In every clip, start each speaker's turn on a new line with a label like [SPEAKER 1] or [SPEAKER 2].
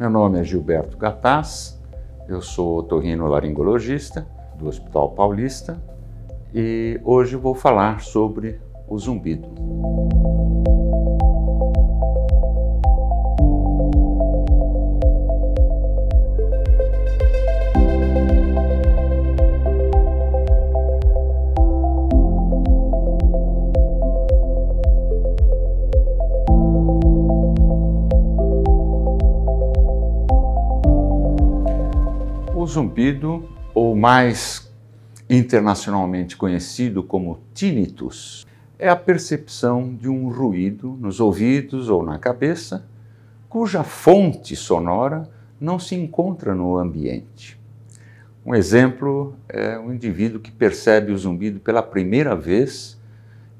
[SPEAKER 1] Meu nome é Gilberto Gataz, eu sou otorrinolaringologista do Hospital Paulista e hoje vou falar sobre o zumbido. zumbido, ou mais internacionalmente conhecido como tinnitus, é a percepção de um ruído nos ouvidos ou na cabeça, cuja fonte sonora não se encontra no ambiente. Um exemplo é um indivíduo que percebe o zumbido pela primeira vez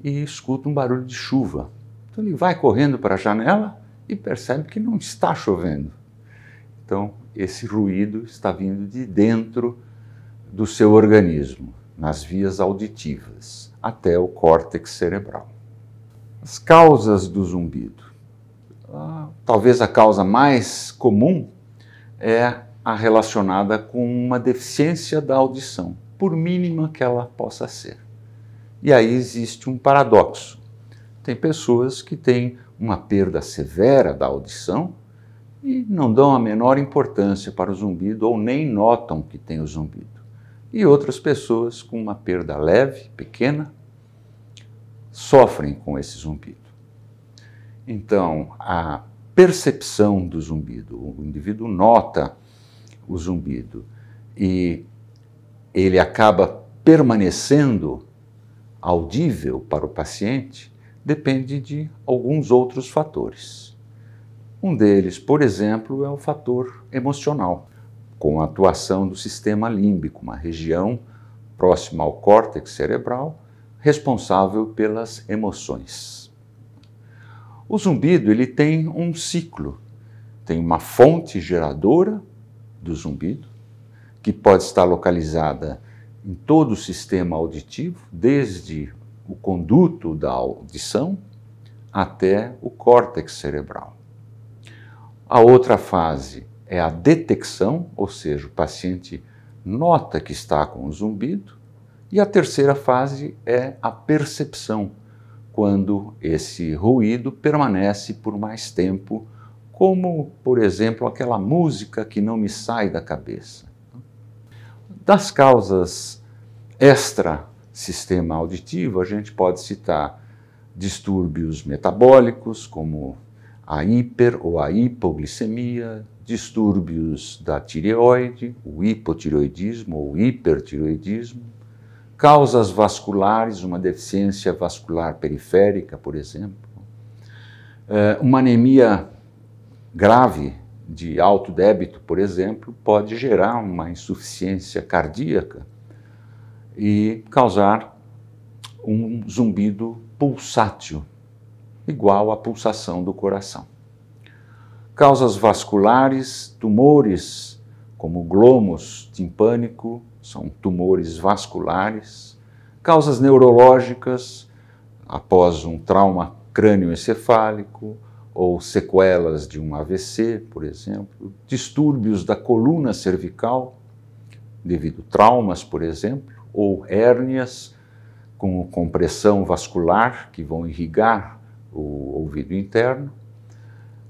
[SPEAKER 1] e escuta um barulho de chuva. Então ele vai correndo para a janela e percebe que não está chovendo. Então, esse ruído está vindo de dentro do seu organismo, nas vias auditivas, até o córtex cerebral. As causas do zumbido. Ah, talvez a causa mais comum é a relacionada com uma deficiência da audição, por mínima que ela possa ser. E aí existe um paradoxo. Tem pessoas que têm uma perda severa da audição e não dão a menor importância para o zumbido ou nem notam que tem o zumbido. E outras pessoas com uma perda leve, pequena, sofrem com esse zumbido. Então, a percepção do zumbido, o indivíduo nota o zumbido e ele acaba permanecendo audível para o paciente, depende de alguns outros fatores. Um deles, por exemplo, é o fator emocional, com a atuação do sistema límbico, uma região próxima ao córtex cerebral responsável pelas emoções. O zumbido ele tem um ciclo, tem uma fonte geradora do zumbido que pode estar localizada em todo o sistema auditivo, desde o conduto da audição até o córtex cerebral. A outra fase é a detecção, ou seja, o paciente nota que está com um zumbido. E a terceira fase é a percepção, quando esse ruído permanece por mais tempo, como, por exemplo, aquela música que não me sai da cabeça. Das causas extra-sistema auditivo, a gente pode citar distúrbios metabólicos, como a hiper ou a hipoglicemia, distúrbios da tireoide, o hipotireoidismo ou hipertireoidismo, causas vasculares, uma deficiência vascular periférica, por exemplo, eh, uma anemia grave de alto débito, por exemplo, pode gerar uma insuficiência cardíaca e causar um zumbido pulsátil igual à pulsação do coração. Causas vasculares, tumores, como glomos timpânico, são tumores vasculares. Causas neurológicas, após um trauma crânioencefálico ou sequelas de um AVC, por exemplo. Distúrbios da coluna cervical, devido a traumas, por exemplo, ou hérnias com compressão vascular que vão irrigar o ouvido interno,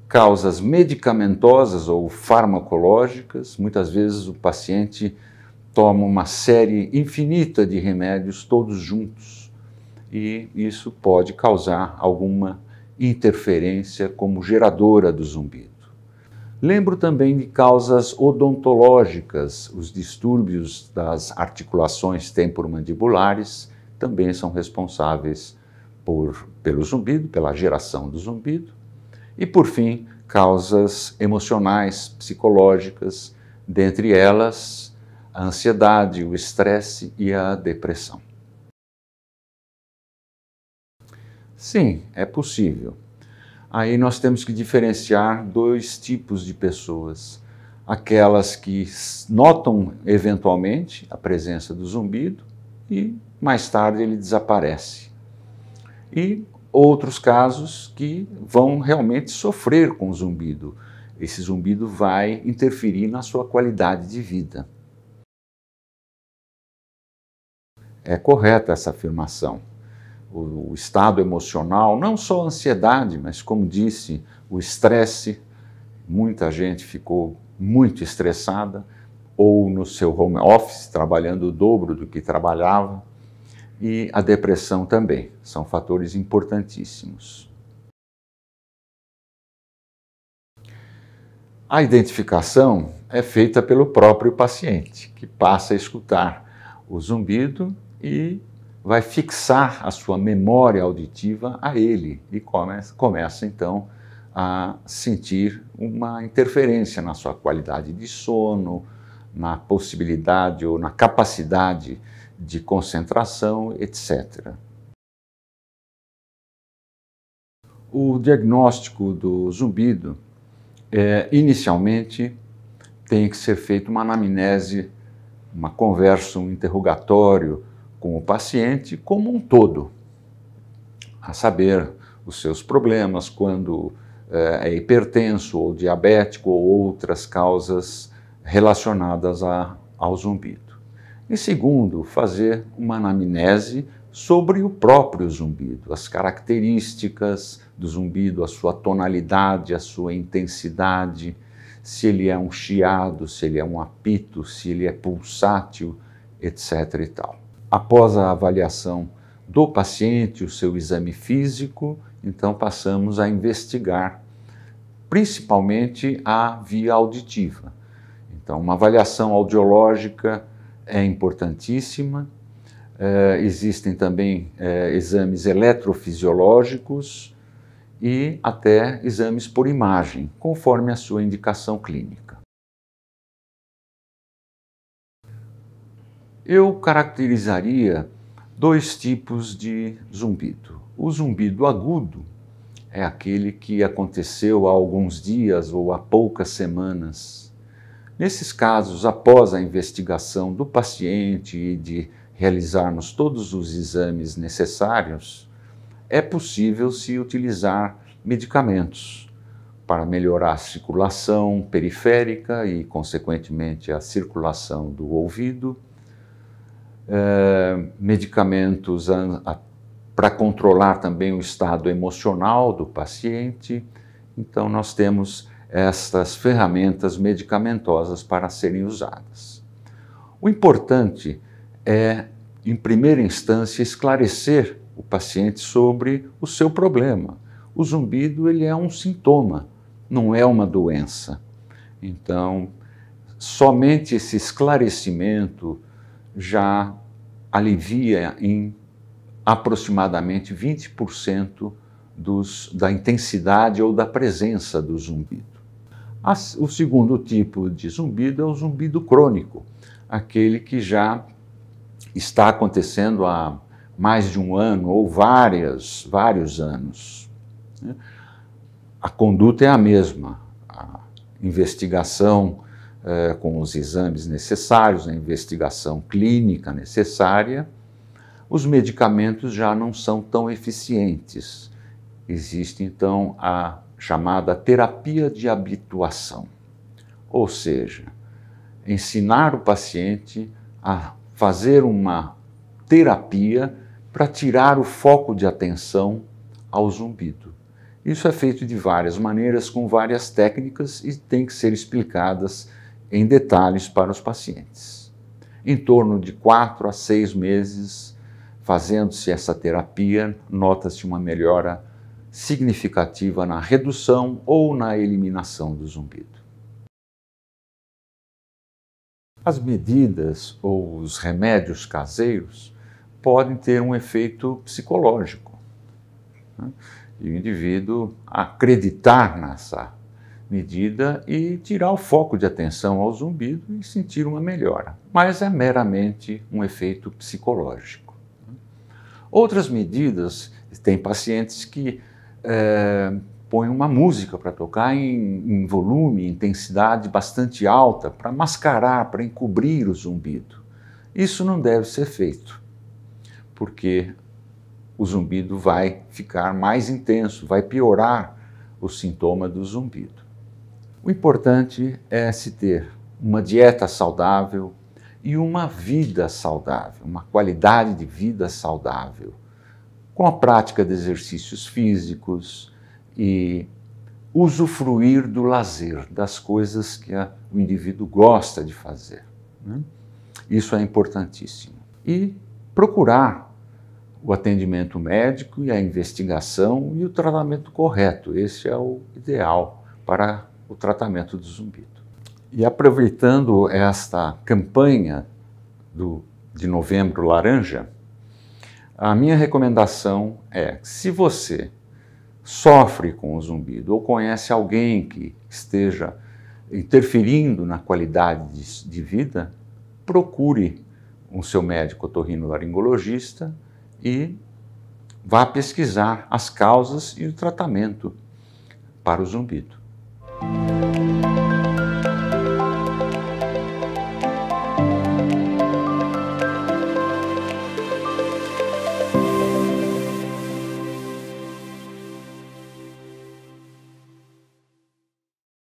[SPEAKER 1] causas medicamentosas ou farmacológicas. Muitas vezes o paciente toma uma série infinita de remédios todos juntos e isso pode causar alguma interferência como geradora do zumbido. Lembro também de causas odontológicas, os distúrbios das articulações temporomandibulares também são responsáveis por, pelo zumbido, pela geração do zumbido, e por fim, causas emocionais, psicológicas, dentre elas a ansiedade, o estresse e a depressão. Sim, é possível. Aí nós temos que diferenciar dois tipos de pessoas. Aquelas que notam eventualmente a presença do zumbido e mais tarde ele desaparece e outros casos que vão realmente sofrer com o zumbido. Esse zumbido vai interferir na sua qualidade de vida. É correta essa afirmação. O, o estado emocional, não só a ansiedade, mas como disse, o estresse. Muita gente ficou muito estressada ou no seu home office, trabalhando o dobro do que trabalhava e a depressão também. São fatores importantíssimos. A identificação é feita pelo próprio paciente, que passa a escutar o zumbido e vai fixar a sua memória auditiva a ele e começa, começa então a sentir uma interferência na sua qualidade de sono, na possibilidade ou na capacidade de concentração, etc. O diagnóstico do zumbido, é, inicialmente, tem que ser feito uma anamnese, uma conversa, um interrogatório com o paciente como um todo, a saber, os seus problemas, quando é, é hipertenso ou diabético ou outras causas relacionadas a, ao zumbido. E segundo, fazer uma anamnese sobre o próprio zumbido, as características do zumbido, a sua tonalidade, a sua intensidade, se ele é um chiado, se ele é um apito, se ele é pulsátil, etc. e tal. Após a avaliação do paciente, o seu exame físico, então passamos a investigar principalmente a via auditiva. Então, uma avaliação audiológica é importantíssima. É, existem também é, exames eletrofisiológicos e até exames por imagem, conforme a sua indicação clínica. Eu caracterizaria dois tipos de zumbido. O zumbido agudo é aquele que aconteceu há alguns dias ou há poucas semanas Nesses casos, após a investigação do paciente e de realizarmos todos os exames necessários, é possível se utilizar medicamentos para melhorar a circulação periférica e, consequentemente, a circulação do ouvido, é, medicamentos para controlar também o estado emocional do paciente. Então, nós temos estas ferramentas medicamentosas para serem usadas. O importante é, em primeira instância, esclarecer o paciente sobre o seu problema. O zumbido ele é um sintoma, não é uma doença. Então, somente esse esclarecimento já alivia em aproximadamente 20% dos, da intensidade ou da presença do zumbido. O segundo tipo de zumbido é o zumbido crônico, aquele que já está acontecendo há mais de um ano ou várias, vários anos. Né? A conduta é a mesma, a investigação eh, com os exames necessários, a investigação clínica necessária. Os medicamentos já não são tão eficientes. Existe então a chamada terapia de habituação, ou seja, ensinar o paciente a fazer uma terapia para tirar o foco de atenção ao zumbido. Isso é feito de várias maneiras, com várias técnicas e tem que ser explicadas em detalhes para os pacientes. Em torno de quatro a seis meses, fazendo-se essa terapia, nota-se uma melhora significativa na redução ou na eliminação do zumbido. As medidas ou os remédios caseiros podem ter um efeito psicológico. Né? E o indivíduo acreditar nessa medida e tirar o foco de atenção ao zumbido e sentir uma melhora. Mas é meramente um efeito psicológico. Outras medidas, tem pacientes que é, põe uma música para tocar em, em volume, intensidade bastante alta, para mascarar, para encobrir o zumbido. Isso não deve ser feito, porque o zumbido vai ficar mais intenso, vai piorar o sintoma do zumbido. O importante é se ter uma dieta saudável e uma vida saudável, uma qualidade de vida saudável com a prática de exercícios físicos e usufruir do lazer, das coisas que a, o indivíduo gosta de fazer. Né? Isso é importantíssimo. E procurar o atendimento médico e a investigação e o tratamento correto. Esse é o ideal para o tratamento do zumbido. E aproveitando esta campanha do, de novembro laranja, a minha recomendação é: se você sofre com o zumbido ou conhece alguém que esteja interferindo na qualidade de, de vida, procure o seu médico otorrinolaringologista e vá pesquisar as causas e o tratamento para o zumbido.